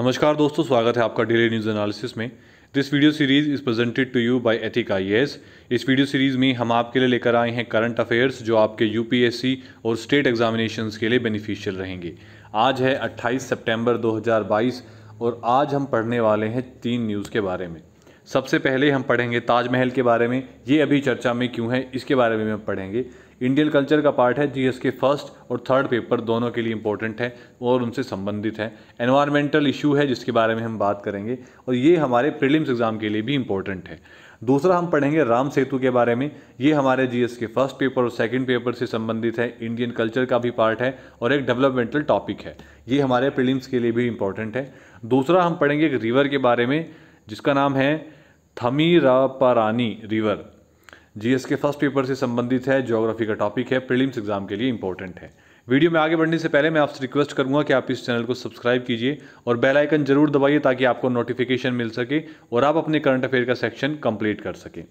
नमस्कार दोस्तों स्वागत है आपका डेली न्यूज़ एनालिसिस में this video series is presented to you by ethic I इस वीडियो सीरीज़ में हम आपके लिए लेकर आए हैं करंट अफेयर्स जो आपके यूपीएससी और स्टेट एग्जामिनेशंस के लिए बेनिफिशियल रहेंगे आज है 28 सितंबर 2022 और आज हम पढ़ने वाले हैं तीन न्यूज़ के बारे में सबसे पहले हम पढ़ेंगे ताजमहल के बारे में ये अभी चर्चा में क्यों है इसके बारे में हम पढ़ेंगे इंडियन कल्चर का पार्ट है जीएस के फर्स्ट और थर्ड पेपर दोनों के लिए इंपॉर्टेंट है और उनसे संबंधित है एनवायरमेंटल इशू है जिसके बारे में हम बात करेंगे और ये हमारे प्रीलिम्स एग्जाम के लिए भी इंपॉर्टेंट है दूसरा हम पढ़ेंगे राम सेतु के बारे में ये हमारे जीएस के फर्स्ट पेपर और सेकंड पेपर से संबंधित है इंडियन कल्चर का भी पार्ट है और एक डेवलपमेंटल टॉपिक है ये हमारे प्रीलिम्स के लिए भी इंपॉर्टेंट है दूसरा हम पढ़ेंगे एक रिवर के बारे में जिसका नाम है थमीरापारानी रिवर जीएस के फर्स्ट पेपर से संबंधित है ज्योग्राफी का टॉपिक है प्रीलिम्स एग्जाम के लिए इंपॉर्टेंट है वीडियो में आगे बढ़ने से पहले मैं आपसे रिक्वेस्ट करूंगा कि आप इस चैनल को सब्सक्राइब कीजिए और बेल आइकन जरूर दबाइए ताकि आपको नोटिफिकेशन मिल सके और आप अपने करंट अफेयर का सेक्शन कंप्लीट कर सकें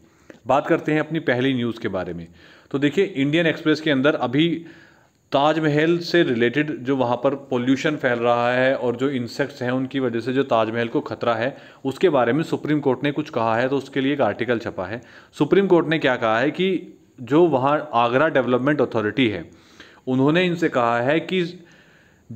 बात करते हैं अपनी पहली न्यूज़ के बारे में तो देखिए इंडियन एक्सप्रेस के अंदर अभी ताजमहल से रिलेटेड जो वहाँ पर पोल्यूशन फैल रहा है और जो इंसेक्ट्स हैं उनकी वजह से जो ताजमहल को खतरा है उसके बारे में सुप्रीम कोर्ट ने कुछ कहा है तो उसके लिए एक आर्टिकल छपा है सुप्रीम कोर्ट ने क्या कहा है कि जो वहाँ आगरा डेवलपमेंट अथॉरिटी है उन्होंने इनसे कहा है कि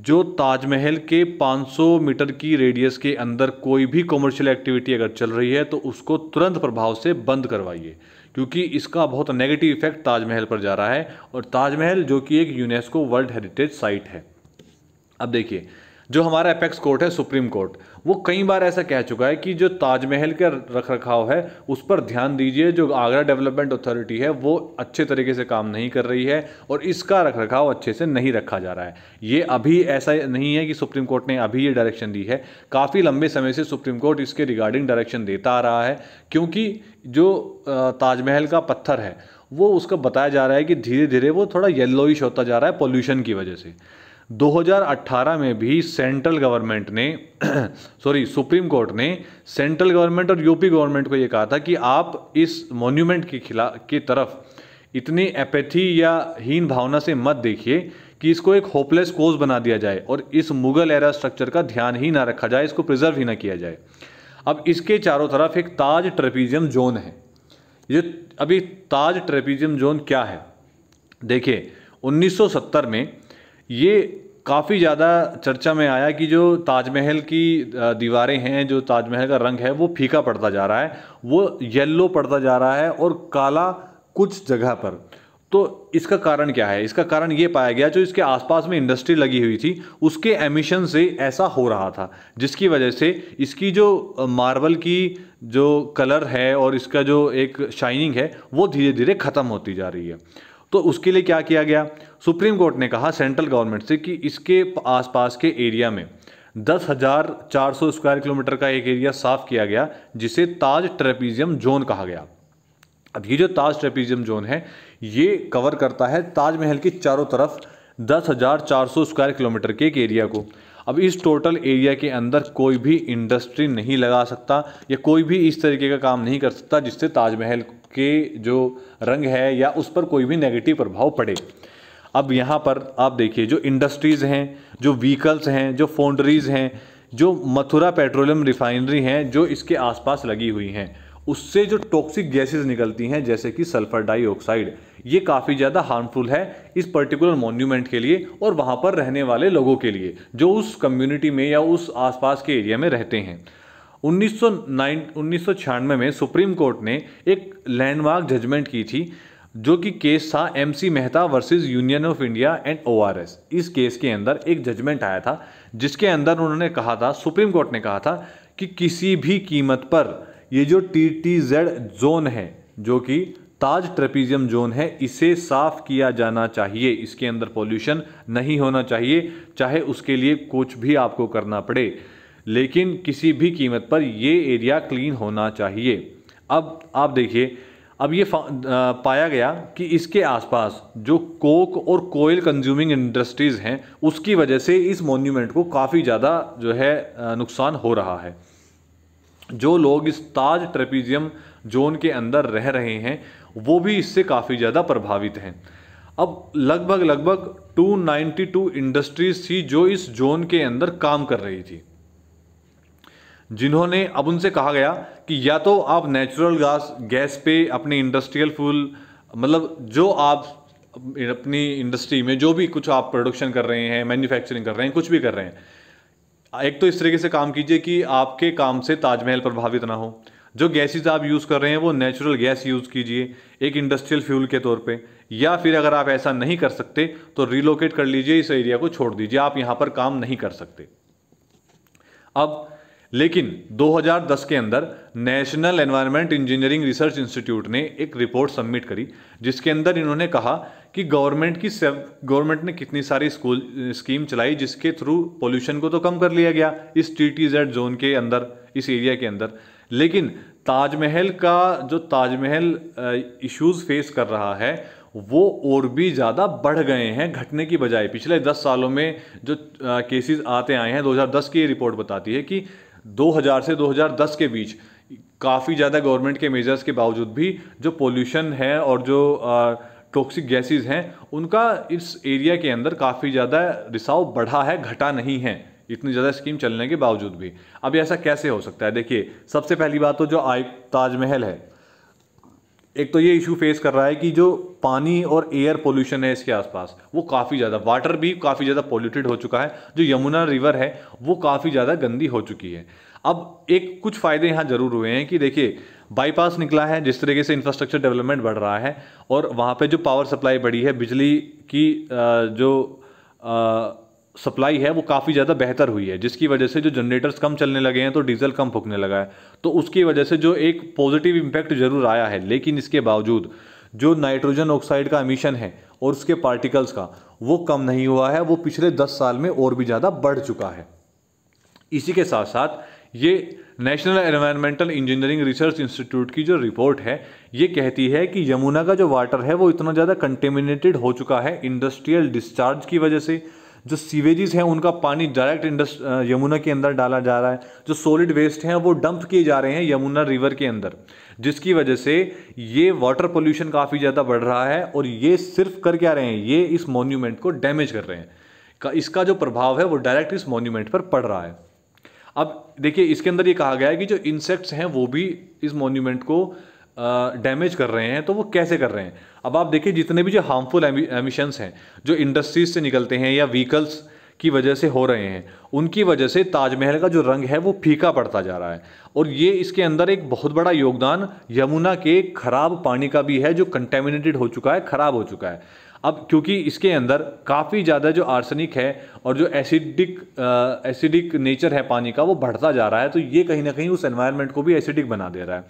जो ताजमहल के 500 मीटर की रेडियस के अंदर कोई भी कॉमर्शियल एक्टिविटी अगर चल रही है तो उसको तुरंत प्रभाव से बंद करवाइए क्योंकि इसका बहुत नेगेटिव इफेक्ट ताजमहल पर जा रहा है और ताजमहल जो कि एक यूनेस्को वर्ल्ड हेरिटेज साइट है अब देखिए जो हमारा अपेक्स कोर्ट है सुप्रीम कोर्ट वो कई बार ऐसा कह चुका है कि जो ताजमहल का रख रखाव है उस पर ध्यान दीजिए जो आगरा डेवलपमेंट अथॉरिटी है वो अच्छे तरीके से काम नहीं कर रही है और इसका रख रखाव अच्छे से नहीं रखा जा रहा है ये अभी ऐसा नहीं है कि सुप्रीम कोर्ट ने अभी ये डायरेक्शन दी है काफ़ी लंबे समय से सुप्रीम कोर्ट इसके रिगार्डिंग डायरेक्शन देता आ रहा है क्योंकि जो ताजमहल का पत्थर है वो उसका बताया जा रहा है कि धीरे धीरे वो थोड़ा येल्लोइश होता जा रहा है पॉल्यूशन की वजह से 2018 में भी सेंट्रल गवर्नमेंट ने सॉरी सुप्रीम कोर्ट ने सेंट्रल गवर्नमेंट और यूपी गवर्नमेंट को ये कहा था कि आप इस मोन्यूमेंट के खिलाफ की तरफ इतनी एपैथी या हीन भावना से मत देखिए कि इसको एक होपलेस कोज बना दिया जाए और इस मुगल एरा स्ट्रक्चर का ध्यान ही ना रखा जाए इसको प्रिजर्व ही ना किया जाए अब इसके चारों तरफ एक ताज ट्रेपीजियम जोन है ये अभी ताज ट्रेपीजियम जोन क्या है देखिए 1970 में ये काफ़ी ज़्यादा चर्चा में आया कि जो ताजमहल की दीवारें हैं जो ताजमहल का रंग है वो फीका पड़ता जा रहा है वो येलो पड़ता जा रहा है और काला कुछ जगह पर तो इसका कारण क्या है इसका कारण ये पाया गया जो इसके आसपास में इंडस्ट्री लगी हुई थी उसके एमिशन से ऐसा हो रहा था जिसकी वजह से इसकी जो मार्बल की जो कलर है और इसका जो एक शाइनिंग है वो धीरे धीरे ख़त्म होती जा रही है तो उसके लिए क्या किया गया सुप्रीम कोर्ट ने कहा सेंट्रल गवर्नमेंट से कि इसके आसपास के एरिया में दस हज़ार चार सौ स्क्वायर किलोमीटर का एक एरिया साफ किया गया जिसे ताज ट्रेपीजियम जोन कहा गया अब ये जो ताज ट्रेपीजियम जोन है ये कवर करता है ताजमहल की चारों तरफ दस हज़ार चार सौ स्क्वायर किलोमीटर के एक एरिया को अब इस टोटल एरिया के अंदर कोई भी इंडस्ट्री नहीं लगा सकता या कोई भी इस तरीके का काम नहीं कर सकता जिससे ताजमहल के जो रंग है या उस पर कोई भी नेगेटिव प्रभाव पड़े अब यहाँ पर आप देखिए जो इंडस्ट्रीज़ हैं जो व्हीकल्स हैं जो फोन्ड्रीज़ हैं जो मथुरा पेट्रोलियम रिफाइनरी हैं जो इसके आसपास लगी हुई हैं उससे जो टॉक्सिक गैसेस निकलती हैं जैसे कि सल्फ़र डाइऑक्साइड ये काफ़ी ज़्यादा हार्मफुल है इस पर्टिकुलर मॉन्यूमेंट के लिए और वहाँ पर रहने वाले लोगों के लिए जो उस कम्युनिटी में या उस आसपास के एरिया में रहते हैं उन्नीस सौ में सुप्रीम कोर्ट ने एक लैंडमार्क जजमेंट की थी जो कि केस था MC Mehta versus union of India and ORS इस केस के अंदर एक जजमेंट आया था जिसके अंदर उन्होंने कहा था सुप्रीम कोर्ट ने कहा था कि किसी भी कीमत पर ये जो टी टी जेड जोन है जो कि ताज ट्रेपीजियम जोन है इसे साफ किया जाना चाहिए इसके अंदर पॉल्यूशन नहीं होना चाहिए चाहे उसके लिए कुछ भी आपको करना पड़े लेकिन किसी भी कीमत पर ये एरिया क्लीन होना चाहिए अब आप देखिए अब ये पाया गया कि इसके आसपास जो कोक और कोयल कंज्यूमिंग इंडस्ट्रीज़ हैं उसकी वजह से इस मोन्यूमेंट को काफ़ी ज़्यादा जो है नुकसान हो रहा है जो लोग इस ताज ट्रेपीजियम जोन के अंदर रह रहे हैं वो भी इससे काफ़ी ज़्यादा प्रभावित हैं अब लगभग लगभग 292 इंडस्ट्रीज थी जो इस जोन के अंदर काम कर रही थी जिन्होंने अब उनसे कहा गया कि या तो आप नेचुरल गैस गैस पे अपने इंडस्ट्रियल फूल मतलब जो आप अपनी इंडस्ट्री में जो भी कुछ आप प्रोडक्शन कर रहे हैं मैन्युफैक्चरिंग कर रहे हैं कुछ भी कर रहे हैं एक तो इस तरीके से काम कीजिए कि आपके काम से ताजमहल प्रभावित ना हो जो गैसेज आप यूज़ कर रहे हैं वो नेचुरल गैस यूज़ कीजिए एक इंडस्ट्रियल फ्यूल के तौर पे या फिर अगर आप ऐसा नहीं कर सकते तो रिलोकेट कर लीजिए इस एरिया को छोड़ दीजिए आप यहाँ पर काम नहीं कर सकते अब लेकिन 2010 के अंदर national environment engineering research institute ने एक रिपोर्ट सबमिट करी जिसके अंदर इन्होंने कहा कि गवर्नमेंट की गवर्नमेंट ने कितनी सारी स्कूल स्कीम चलाई जिसके थ्रू पोल्यूशन को तो कम कर लिया गया इस टी टी जेड जोन के अंदर इस एरिया के अंदर लेकिन ताजमहल का जो ताजमहल इश्यूज फेस कर रहा है वो और भी ज़्यादा बढ़ गए हैं घटने की बजाय पिछले 10 सालों में जो केसेस आते आए हैं 2010 की रिपोर्ट बताती है कि 2000 से 2010 के बीच काफ़ी ज़्यादा गवर्नमेंट के मेजर्स के बावजूद भी जो पोल्यूशन है और जो आ, टॉक्सिक गैसेस हैं उनका इस एरिया के अंदर काफ़ी ज़्यादा रिसाव बढ़ा है घटा नहीं है इतनी ज़्यादा स्कीम चलने के बावजूद भी अब ऐसा कैसे हो सकता है देखिए सबसे पहली बात तो जो आई ताजमहल है एक तो ये इशू फेस कर रहा है कि जो पानी और एयर पोल्यूशन है इसके आसपास वो काफ़ी ज़्यादा वाटर भी काफ़ी ज़्यादा पोल्यूटेड हो चुका है जो यमुना रिवर है वो काफ़ी ज़्यादा गंदी हो चुकी है अब एक कुछ फ़ायदे यहाँ ज़रूर हुए हैं कि देखिए बाईपास निकला है जिस तरीके से इंफ्रास्ट्रक्चर डेवलपमेंट बढ़ रहा है और वहाँ पे जो पावर सप्लाई बढ़ी है बिजली की जो सप्लाई है वो काफ़ी ज़्यादा बेहतर हुई है जिसकी वजह से जो जनरेटर्स कम चलने लगे हैं तो डीजल कम फूकने लगा है तो उसकी वजह से जो एक पॉजिटिव इम्पैक्ट जरूर आया है लेकिन इसके बावजूद जो नाइट्रोजन ऑक्साइड का एमिशन है और उसके पार्टिकल्स का वो कम नहीं हुआ है वो पिछले दस साल में और भी ज़्यादा बढ़ चुका है इसी के साथ साथ ये national environmental engineering research institute की जो रिपोर्ट है ये कहती है कि यमुना का जो वाटर है वो इतना ज़्यादा कंटेमिनेटेड हो चुका है इंडस्ट्रियल डिस्चार्ज की वजह से जो सीवेजेस हैं उनका पानी डायरेक्ट इंडस्ट यमुना के अंदर डाला जा रहा है जो सॉलिड वेस्ट हैं वो डंप किए जा रहे हैं यमुना रिवर के अंदर जिसकी वजह से ये वाटर पोल्यूशन काफ़ी ज़्यादा बढ़ रहा है और ये सिर्फ कर क्या रहे हैं ये इस मोन्यूमेंट को डैमेज कर रहे हैं का इसका जो प्रभाव है वो डायरेक्ट इस मोन्यूमेंट पर पड़ रहा है अब देखिए इसके अंदर ये कहा गया है कि जो इंसेक्ट्स हैं वो भी इस मोन्यूमेंट को डैमेज कर रहे हैं तो वो कैसे कर रहे हैं अब आप देखिए जितने भी जो हार्मफुल एमिशंस हैं जो इंडस्ट्रीज से निकलते हैं या व्हीकल्स की वजह से हो रहे हैं उनकी वजह से ताजमहल का जो रंग है वो फीका पड़ता जा रहा है और ये इसके अंदर एक बहुत बड़ा योगदान यमुना के खराब पानी का भी है जो कंटेमिनेटेड हो चुका है खराब हो चुका है अब क्योंकि इसके अंदर काफ़ी ज़्यादा जो आर्सेनिक है और जो एसिडिक एसिडिक नेचर है पानी का वो बढ़ता जा रहा है तो ये कहीं ना कहीं उस एनवायरनमेंट को भी एसिडिक बना दे रहा है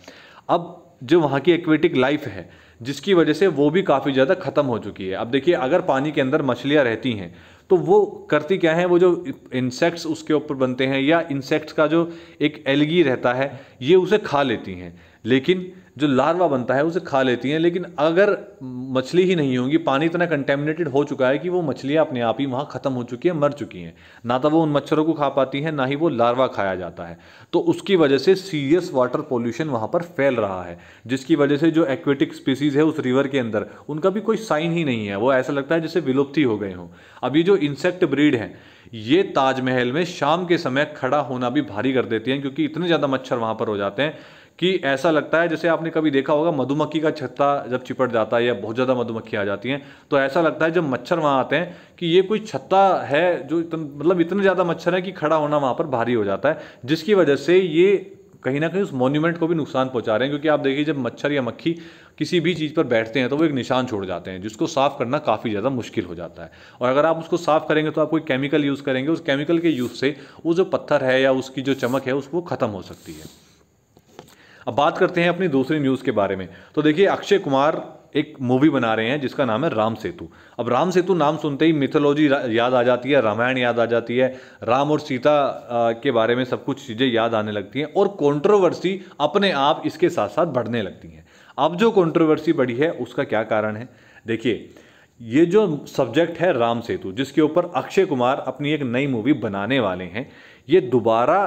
अब जो वहाँ की एक्वेटिक लाइफ है जिसकी वजह से वो भी काफ़ी ज़्यादा ख़त्म हो चुकी है अब देखिए अगर पानी के अंदर मछलियाँ रहती हैं तो वो करती क्या है वो जो इंसेक्ट्स उसके ऊपर बनते हैं या इंसेक्ट्स का जो एक एलगी रहता है ये उसे खा लेती हैं लेकिन जो लार्वा बनता है उसे खा लेती हैं लेकिन अगर मछली ही नहीं होंगी पानी इतना कंटेमिनेटेड हो चुका है कि वो मछलियाँ अपने आप ही वहाँ ख़त्म हो चुकी हैं मर चुकी हैं ना तो वो उन मच्छरों को खा पाती हैं ना ही वो लार्वा खाया जाता है तो उसकी वजह से सीरियस वाटर पोल्यूशन वहाँ पर फैल रहा है जिसकी वजह से जो एक्वेटिक स्पीसीज़ है उस रिवर के अंदर उनका भी कोई साइन ही नहीं है वो ऐसा लगता है जैसे विलुप्त ही हो गए हों अभी जो इंसेक्ट ब्रीड हैं ये ताजमहल में शाम के समय खड़ा होना भी भारी कर देती हैं क्योंकि इतने ज़्यादा मच्छर वहाँ पर हो जाते हैं कि ऐसा लगता है जैसे आपने कभी देखा होगा मधुमक्खी का छत्ता जब चिपट जाता है या बहुत ज़्यादा मधुमक्खी आ जाती हैं तो ऐसा लगता है जब मच्छर वहाँ आते हैं कि ये कोई छत्ता है जो मतलब इतने ज़्यादा मच्छर है कि खड़ा होना वहाँ पर भारी हो जाता है जिसकी वजह से ये कहीं ना कहीं उस मोन्यूमेंट को भी नुकसान पहुंचा रहे हैं क्योंकि आप देखिए जब मच्छर या मक्खी किसी भी चीज़ पर बैठते हैं तो वो एक निशान छोड़ जाते हैं जिसको साफ़ करना काफ़ी ज़्यादा मुश्किल हो जाता है और अगर आप उसको साफ़ करेंगे तो आप कोई केमिकल यूज़ करेंगे उस केमिकल के यूज़ से वो जो पत्थर है या उसकी जो चमक है उसको ख़त्म हो सकती है अब बात करते हैं अपनी दूसरी न्यूज़ के बारे में तो देखिए अक्षय कुमार एक मूवी बना रहे हैं जिसका नाम है राम सेतु अब राम सेतु नाम सुनते ही मिथोलॉजी याद आ जाती है रामायण याद आ जाती है राम और सीता के बारे में सब कुछ चीज़ें याद आने लगती हैं और कंट्रोवर्सी अपने आप इसके साथ साथ बढ़ने लगती हैं अब जो कंट्रोवर्सी बढ़ी है उसका क्या कारण है देखिए ये जो सब्जेक्ट है राम सेतु जिसके ऊपर अक्षय कुमार अपनी एक नई मूवी बनाने वाले हैं ये दोबारा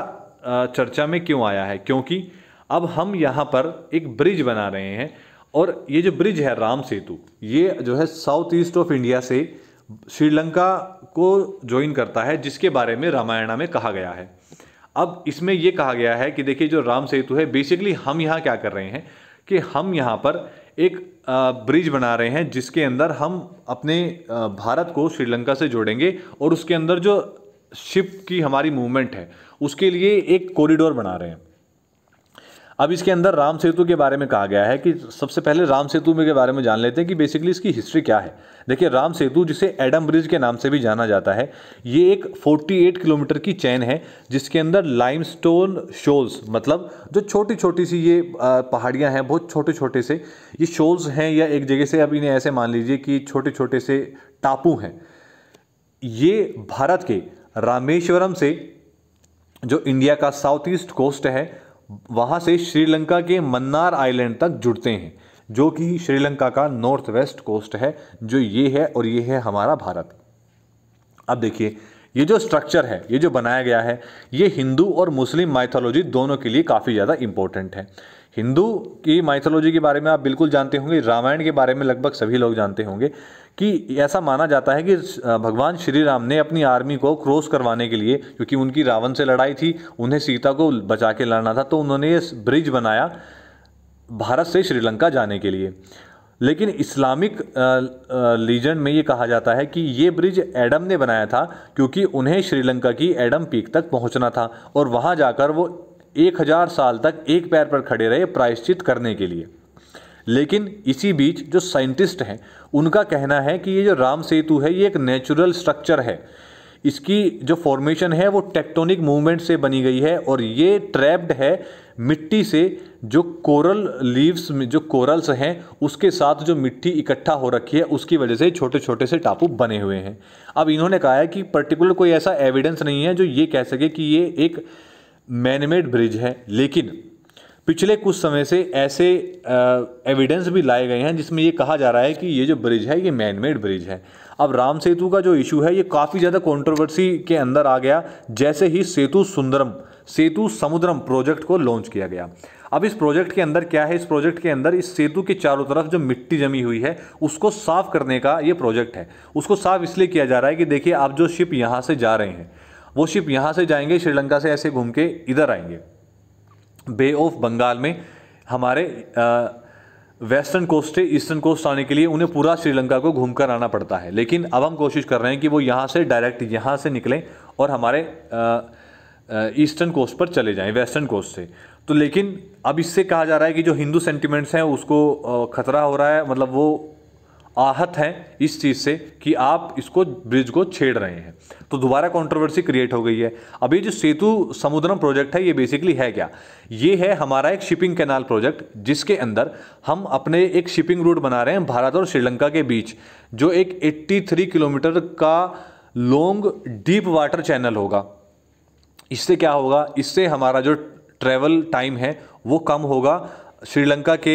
चर्चा में क्यों आया है क्योंकि अब हम यहाँ पर एक ब्रिज बना रहे हैं और ये जो ब्रिज है राम सेतु ये जो है साउथ ईस्ट ऑफ इंडिया से श्रीलंका को ज्वाइन करता है जिसके बारे में रामायणा में कहा गया है अब इसमें ये कहा गया है कि देखिए जो राम सेतु है बेसिकली हम यहाँ क्या कर रहे हैं कि हम यहाँ पर एक ब्रिज बना रहे हैं जिसके अंदर हम अपने भारत को श्रीलंका से जोड़ेंगे और उसके अंदर जो शिप की हमारी मूवमेंट है उसके लिए एक कॉरिडोर बना रहे हैं अब इसके अंदर राम सेतु के बारे में कहा गया है कि सबसे पहले राम सेतु के बारे में जान लेते हैं कि बेसिकली इसकी हिस्ट्री क्या है देखिए राम सेतु जिसे एडम ब्रिज के नाम से भी जाना जाता है ये एक 48 किलोमीटर की चैन है जिसके अंदर लाइमस्टोन शोल्स मतलब जो छोटी छोटी सी ये पहाड़ियाँ हैं बहुत छोटे छोटे से ये शोल्स हैं या एक जगह से अब इन्हें ऐसे मान लीजिए कि छोटे छोटे से टापू हैं ये भारत के रामेश्वरम से जो इंडिया का साउथ ईस्ट कोस्ट है वहाँ से श्रीलंका के मन्नार आइलैंड तक जुड़ते हैं जो कि श्रीलंका का नॉर्थ वेस्ट कोस्ट है जो ये है और ये है हमारा भारत अब देखिए ये जो स्ट्रक्चर है ये जो बनाया गया है ये हिंदू और मुस्लिम माइथोलॉजी दोनों के लिए काफ़ी ज़्यादा इंपॉर्टेंट है हिंदू की माइथोलॉजी के बारे में आप बिल्कुल जानते होंगे रामायण के बारे में लगभग सभी लोग जानते होंगे कि ऐसा माना जाता है कि भगवान श्री राम ने अपनी आर्मी को क्रॉस करवाने के लिए क्योंकि उनकी रावण से लड़ाई थी उन्हें सीता को बचा के लड़ना था तो उन्होंने ये ब्रिज बनाया भारत से श्रीलंका जाने के लिए लेकिन इस्लामिक लीजेंड में ये कहा जाता है कि ये ब्रिज एडम ने बनाया था क्योंकि उन्हें श्रीलंका की एडम पीक तक पहुंचना था और वहां जाकर वो एक हज़ार साल तक एक पैर पर खड़े रहे प्रायश्चित करने के लिए लेकिन इसी बीच जो साइंटिस्ट हैं उनका कहना है कि ये जो राम सेतु है ये एक नेचुरल स्ट्रक्चर है इसकी जो फॉर्मेशन है वो टेक्टोनिक मूवमेंट से बनी गई है और ये ट्रैप्ड है मिट्टी से जो कोरल लीव्स में जो कोरल्स हैं उसके साथ जो मिट्टी इकट्ठा हो रखी है उसकी वजह से छोटे छोटे से टापू बने हुए हैं अब इन्होंने कहा है कि पर्टिकुलर कोई ऐसा एविडेंस नहीं है जो ये कह सके कि ये एक मैनमेड ब्रिज है लेकिन पिछले कुछ समय से ऐसे एविडेंस भी लाए गए हैं जिसमें ये कहा जा रहा है कि ये जो ब्रिज है ये मैन मेड ब्रिज है अब राम सेतु का जो इशू है ये काफ़ी ज़्यादा कंट्रोवर्सी के अंदर आ गया जैसे ही सेतु सुंदरम सेतु समुद्रम प्रोजेक्ट को लॉन्च किया गया अब इस प्रोजेक्ट के अंदर क्या है इस प्रोजेक्ट के अंदर इस सेतु के चारों तरफ जो मिट्टी जमी हुई है उसको साफ करने का ये प्रोजेक्ट है उसको साफ इसलिए किया जा रहा है कि देखिए आप जो शिप यहाँ से जा रहे हैं वो शिप यहाँ से जाएंगे श्रीलंका से ऐसे घूम के इधर आएंगे बे ऑफ बंगाल में हमारे वेस्टर्न कोस्ट से ईस्टर्न कोस्ट आने के लिए उन्हें पूरा श्रीलंका को घूम कर आना पड़ता है लेकिन अब हम कोशिश कर रहे हैं कि वो यहाँ से डायरेक्ट यहाँ से निकलें और हमारे ईस्टर्न कोस्ट पर चले जाएं वेस्टर्न कोस्ट से तो लेकिन अब इससे कहा जा रहा है कि जो हिंदू सेंटिमेंट्स हैं उसको ख़तरा हो रहा है मतलब वो आहत हैं इस चीज़ से कि आप इसको ब्रिज को छेड़ रहे हैं तो दोबारा कंट्रोवर्सी क्रिएट हो गई है अभी जो सेतु समुद्रम प्रोजेक्ट है ये बेसिकली है क्या ये है हमारा एक शिपिंग कैनाल प्रोजेक्ट जिसके अंदर हम अपने एक शिपिंग रूट बना रहे हैं भारत और श्रीलंका के बीच जो एक 83 किलोमीटर का लॉन्ग डीप वाटर चैनल होगा इससे क्या होगा इससे हमारा जो ट्रैवल टाइम है वो कम होगा श्रीलंका के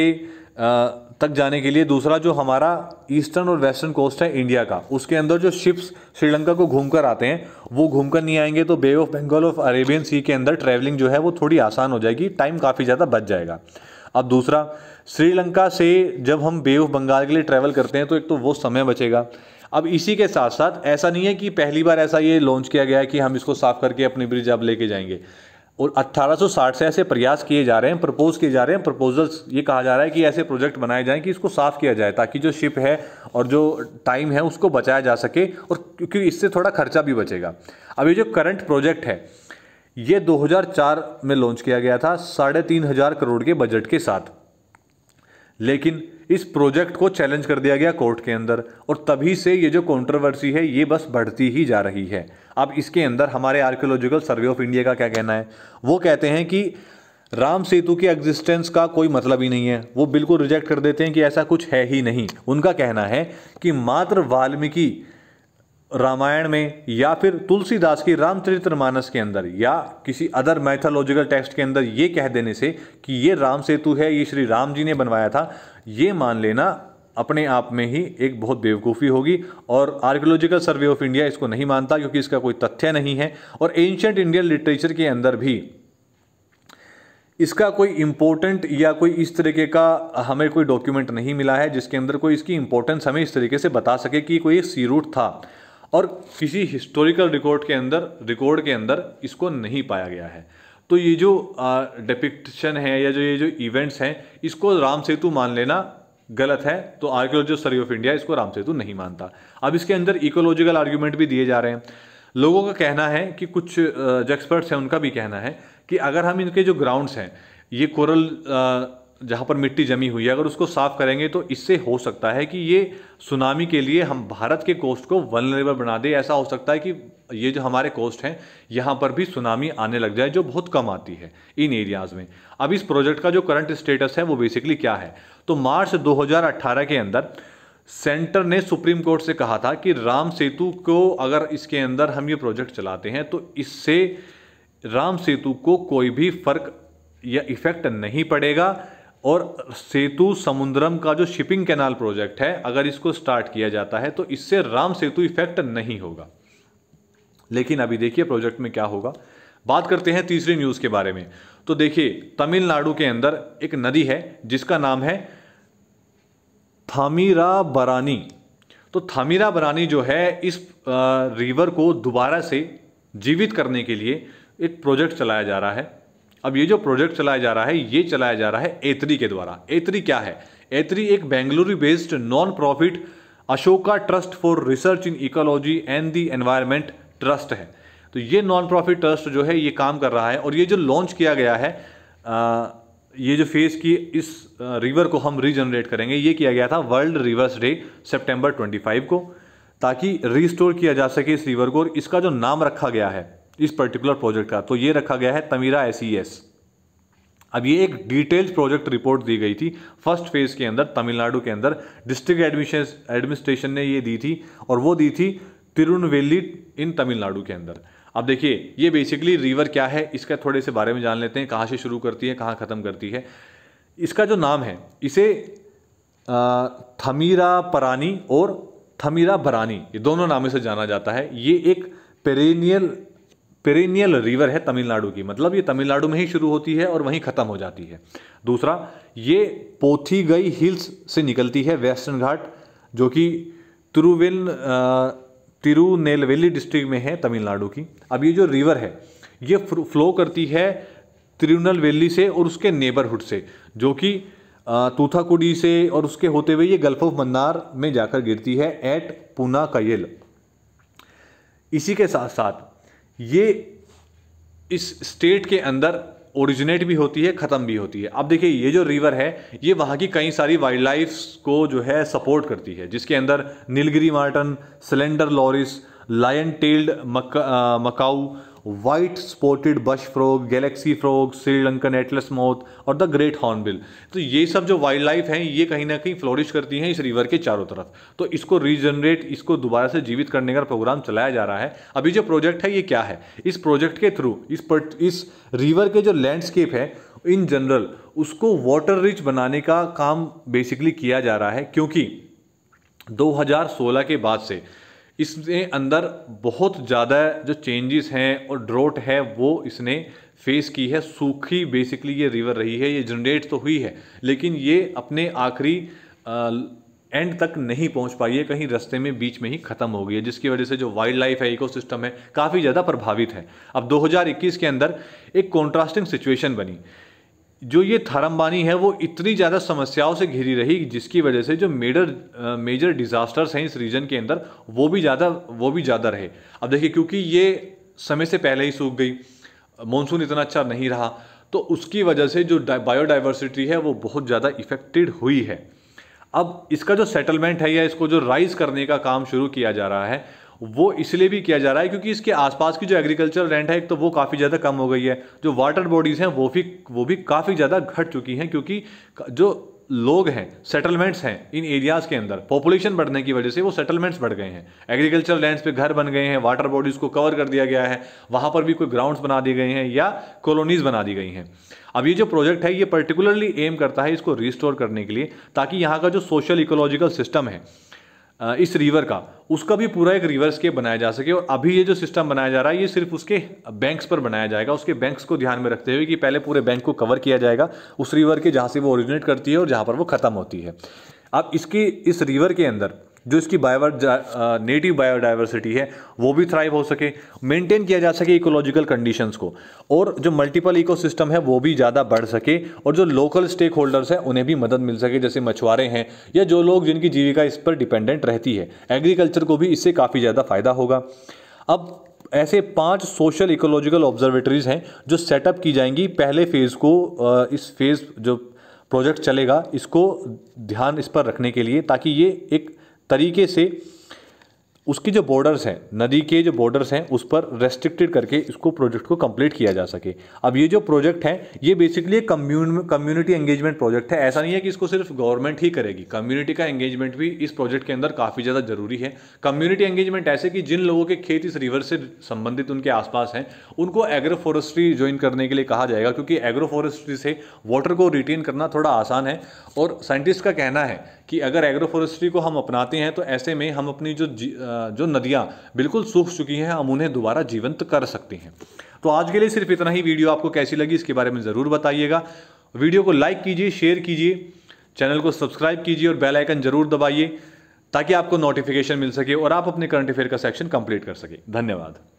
आ, तक जाने के लिए दूसरा जो हमारा ईस्टर्न और वेस्टर्न कोस्ट है इंडिया का उसके अंदर जो शिप्स श्रीलंका को घूमकर आते हैं वो घूमकर नहीं आएंगे तो bay of Bengal of Arabian sea के अंदर ट्रैवलिंग जो है वो थोड़ी आसान हो जाएगी टाइम काफ़ी ज़्यादा बच जाएगा अब दूसरा श्रीलंका से जब हम बे ऑफ बंगाल के लिए ट्रैवल करते हैं तो एक तो वो समय बचेगा अब इसी के साथ साथ ऐसा नहीं है कि पहली बार ऐसा ये लॉन्च किया गया है कि हम इसको साफ करके अपनी ब्रिज अब लेके जाएंगे और 1860 से ऐसे प्रयास किए जा रहे हैं प्रपोज किए जा रहे हैं प्रपोजल्स ये कहा जा रहा है कि ऐसे प्रोजेक्ट बनाए जाएं कि इसको साफ़ किया जाए ताकि जो शिप है और जो टाइम है उसको बचाया जा सके और क्योंकि इससे थोड़ा खर्चा भी बचेगा अब ये जो करंट प्रोजेक्ट है ये 2004 में लॉन्च किया गया था साढ़े तीन हज़ार करोड़ के बजट के साथ लेकिन इस प्रोजेक्ट को चैलेंज कर दिया गया कोर्ट के अंदर और तभी से ये जो कंट्रोवर्सी है ये बस बढ़ती ही जा रही है अब इसके अंदर हमारे आर्कियोलॉजिकल सर्वे ऑफ इंडिया का क्या कहना है वो कहते हैं कि राम सेतु के एग्जिस्टेंस का कोई मतलब ही नहीं है वो बिल्कुल रिजेक्ट कर देते हैं कि ऐसा कुछ है ही नहीं उनका कहना है कि मात्र वाल्मीकि रामायण में या फिर तुलसीदास की रामचरितमानस के अंदर या किसी अदर मैथोलॉजिकल टेक्स्ट के अंदर ये कह देने से कि ये राम सेतु है ये श्री राम जी ने बनवाया था ये मान लेना अपने आप में ही एक बहुत बेवकूफ़ी होगी और आर्कियोलॉजिकल सर्वे ऑफ इंडिया इसको नहीं मानता क्योंकि इसका कोई तथ्य नहीं है और एंशंट इंडियन लिटरेचर के अंदर भी इसका कोई इम्पोर्टेंट या कोई इस तरीके का हमें कोई डॉक्यूमेंट नहीं मिला है जिसके अंदर कोई इसकी इम्पोर्टेंस हमें इस तरीके से बता सके कि कोई सी रूट था और किसी हिस्टोरिकल रिकॉर्ड के अंदर रिकॉर्ड के अंदर इसको नहीं पाया गया है तो ये जो डिपिक्शन है या जो ये जो इवेंट्स हैं इसको राम सेतु मान लेना गलत है तो आर्कियोलॉजिस्ट सर्वे ऑफ इंडिया इसको राम सेतु नहीं मानता अब इसके अंदर इकोलॉजिकल आर्ग्यूमेंट भी दिए जा रहे हैं लोगों का कहना है कि कुछ जो एक्सपर्ट्स हैं उनका भी कहना है कि अगर हम इनके जो ग्राउंड्स हैं ये कोरल जहाँ पर मिट्टी जमी हुई है अगर उसको साफ करेंगे तो इससे हो सकता है कि ये सुनामी के लिए हम भारत के कोस्ट को वनरेबल बना दे ऐसा हो सकता है कि ये जो हमारे कोस्ट हैं यहाँ पर भी सुनामी आने लग जाए जो बहुत कम आती है इन एरियाज़ में अब इस प्रोजेक्ट का जो करंट स्टेटस है वो बेसिकली क्या है तो मार्च 2018 के अंदर सेंटर ने सुप्रीम कोर्ट से कहा था कि राम सेतु को अगर इसके अंदर हम ये प्रोजेक्ट चलाते हैं तो इससे राम सेतु को कोई भी फर्क या इफेक्ट नहीं पड़ेगा और सेतु समुद्रम का जो शिपिंग कैनाल प्रोजेक्ट है अगर इसको स्टार्ट किया जाता है तो इससे राम सेतु इफेक्ट नहीं होगा लेकिन अभी देखिए प्रोजेक्ट में क्या होगा बात करते हैं तीसरी न्यूज़ के बारे में तो देखिए तमिलनाडु के अंदर एक नदी है जिसका नाम है थामीरा बरानी तो थामीरा बरानी जो है इस रिवर को दोबारा से जीवित करने के लिए एक प्रोजेक्ट चलाया जा रहा है अब ये जो प्रोजेक्ट चलाया जा रहा है ये चलाया जा रहा है एत्री के द्वारा एत्री क्या है एत्री एक Bengaluru based non profit Ashoka trust for research in ecology and the environment trust है तो ये नॉन प्रॉफिट ट्रस्ट जो है ये काम कर रहा है और ये जो लॉन्च किया गया है आ, ये जो फेस की इस रिवर को हम रीजनरेट करेंगे ये किया गया था world rivers day September twenty को ताकि रिस्टोर किया जा सके इस रिवर को और इसका जो नाम रखा गया है इस पर्टिकुलर प्रोजेक्ट का तो ये रखा गया है तमीरा एस e अब ये एक डिटेल्ड प्रोजेक्ट रिपोर्ट दी गई थी फर्स्ट फेज के अंदर तमिलनाडु के अंदर डिस्ट्रिक्ट एडमिशन एडमिनिस्ट्रेशन ने ये दी थी और वो दी थी तिरुनवेली इन तमिलनाडु के अंदर अब देखिए ये बेसिकली रिवर क्या है इसका थोड़े से बारे में जान लेते हैं कहाँ से शुरू करती है कहाँ ख़त्म करती है इसका जो नाम है इसे थमीरा परानी और थमीरा भरानी ये दोनों नामों से जाना जाता है ये एक पेरेनियल पेरेनियल रिवर है तमिलनाडु की मतलब ये तमिलनाडु में ही शुरू होती है और वहीं ख़त्म हो जाती है दूसरा ये पोथीगई हिल्स से निकलती है वेस्टर्न घाट जो कि तिरुवेल तिरुनेलवेली डिस्ट्रिक्ट में है तमिलनाडु की अब ये जो रिवर है ये फ्लो करती है तिरुनलवेली से और उसके नेबरहुड से जो कि तूथाकुडी से और उसके होते हुए ये गल्फ ऑफ मन्नार में जाकर गिरती है एट पूना कयल इसी के साथ साथ ये इस स्टेट के अंदर ओरिजिनेट भी होती है ख़त्म भी होती है अब देखिए ये जो रिवर है ये वहाँ की कई सारी वाइल्ड लाइफ को जो है सपोर्ट करती है जिसके अंदर Nilgiri marten slender loris lion tailed macaque, macaque white spotted bush frog galaxy frog Sri Lankan atlas moth और द ग्रेट हॉर्नबिल तो ये सब जो वाइल्ड लाइफ हैं ये कहीं ना कहीं फ्लोरिश करती हैं इस रिवर के चारों तरफ तो इसको रीजनरेट इसको दोबारा से जीवित करने का प्रोग्राम चलाया जा रहा है अभी जो प्रोजेक्ट है ये क्या है इस प्रोजेक्ट के थ्रू इस इस रिवर के जो लैंडस्केप है इन जनरल उसको वाटर रिच बनाने का काम बेसिकली किया जा रहा है क्योंकि 2016 के बाद से इसके अंदर बहुत ज़्यादा जो चेंजेस हैं और ड्रोट है वो इसने फेस की है सूखी बेसिकली ये रिवर रही है ये जनरेट तो हुई है लेकिन ये अपने आखिरी एंड तक नहीं पहुंच पाई है कहीं रास्ते में बीच में ही खत्म हो गई है जिसकी वजह से जो वाइल्ड लाइफ है इकोसिस्टम है काफ़ी ज़्यादा प्रभावित है अब 2021 के अंदर एक कॉन्ट्रास्टिंग सिचुएशन बनी जो ये थारम्बानी है वो इतनी ज़्यादा समस्याओं से घिरी रही जिसकी वजह से जो मेडर मेजर डिज़ास्टर्स हैं इस रीजन के अंदर वो भी ज़्यादा वो भी ज़्यादा रहे अब देखिए क्योंकि ये समय से पहले ही सूख गई मानसून इतना अच्छा नहीं रहा तो उसकी वजह से जो बायोडाइवर्सिटी है वो बहुत ज़्यादा इफ़ेक्टेड हुई है अब इसका जो सेटलमेंट है या इसको जो राइज करने का काम शुरू किया जा रहा है वो इसलिए भी किया जा रहा है क्योंकि इसके आसपास की जो एग्रीकल्चर रेंट है एक तो वो काफ़ी ज़्यादा कम हो गई है जो वाटर बॉडीज़ हैं वो भी वो भी काफ़ी ज़्यादा घट चुकी हैं क्योंकि जो लोग हैं सेटलमेंट्स हैं इन एरियाज़ के अंदर पॉपुलेशन बढ़ने की वजह से वो सेटलमेंट्स बढ़ गए हैं एग्रीकल्चर लैंड्स पे घर बन गए हैं वाटर बॉडीज़ को कवर कर दिया गया है वहाँ पर भी कोई ग्राउंड्स बना दिए गए हैं या कॉलोनीज़ बना दी गई हैं अब ये जो प्रोजेक्ट है ये पर्टिकुलरली एम करता है इसको रिस्टोर करने के लिए ताकि यहाँ का जो सोशल इकोलॉजिकल सिस्टम है इस रिवर का उसका भी पूरा एक रिवर्स के बनाया जा सके और अभी ये जो सिस्टम बनाया जा रहा है ये सिर्फ उसके बैंक्स पर बनाया जाएगा उसके बैंक्स को ध्यान में रखते हुए कि पहले पूरे बैंक को कवर किया जाएगा उस रिवर के जहाँ से वो ओरिजिनेट करती है और जहाँ पर वो ख़त्म होती है अब इसकी इस रिवर के अंदर जो इसकी बायो नेटिव बायोडाइवर्सिटी है वो भी थ्राइव हो सके मेंटेन किया जा सके इकोलॉजिकल कंडीशंस को और जो मल्टीपल इकोसिस्टम है वो भी ज़्यादा बढ़ सके और जो लोकल स्टेक होल्डर्स हैं उन्हें भी मदद मिल सके जैसे मछुआरे हैं या जो लोग जिनकी जीविका इस पर डिपेंडेंट रहती है एग्रीकल्चर को भी इससे काफ़ी ज़्यादा फ़ायदा होगा अब ऐसे पांच सोशल इकोलॉजिकल ऑब्जर्वेटरीज हैं जो सेटअप की जाएंगी पहले फेज़ को इस फेज़ जो प्रोजेक्ट चलेगा इसको ध्यान इस पर रखने के लिए ताकि ये एक तरीके से उसकी जो बॉर्डर्स हैं नदी के जो बॉर्डर्स हैं उस पर रेस्ट्रिक्टेड करके इसको प्रोजेक्ट को कंप्लीट किया जा सके अब ये जो प्रोजेक्ट है ये basically commune community engagement project है ऐसा नहीं है कि इसको सिर्फ गवर्नमेंट ही करेगी कम्युनिटी का एंगेजमेंट भी इस प्रोजेक्ट के अंदर काफ़ी ज़्यादा जरूरी है कम्युनिटी एंगेजमेंट ऐसे कि जिन लोगों के खेत इस रिवर से संबंधित उनके आसपास हैं उनको एग्रो फॉरेस्ट्री ज्वाइन करने के लिए कहा जाएगा क्योंकि एग्रो फॉरेस्ट्री से वाटर को रिटेन करना थोड़ा आसान है और साइंटिस्ट का कहना है कि अगर एग्रोफोरेस्ट्री को हम अपनाते हैं तो ऐसे में हम अपनी जो जो नदियाँ बिल्कुल सूख चुकी हैं हम उन्हें दोबारा जीवंत कर सकते हैं तो आज के लिए सिर्फ इतना ही वीडियो आपको कैसी लगी इसके बारे में ज़रूर बताइएगा वीडियो को लाइक कीजिए शेयर कीजिए चैनल को सब्सक्राइब कीजिए और बेल आइकन जरूर दबाइए ताकि आपको नोटिफिकेशन मिल सके और आप अपने करंट अफेयर का सेक्शन कंप्लीट कर सके धन्यवाद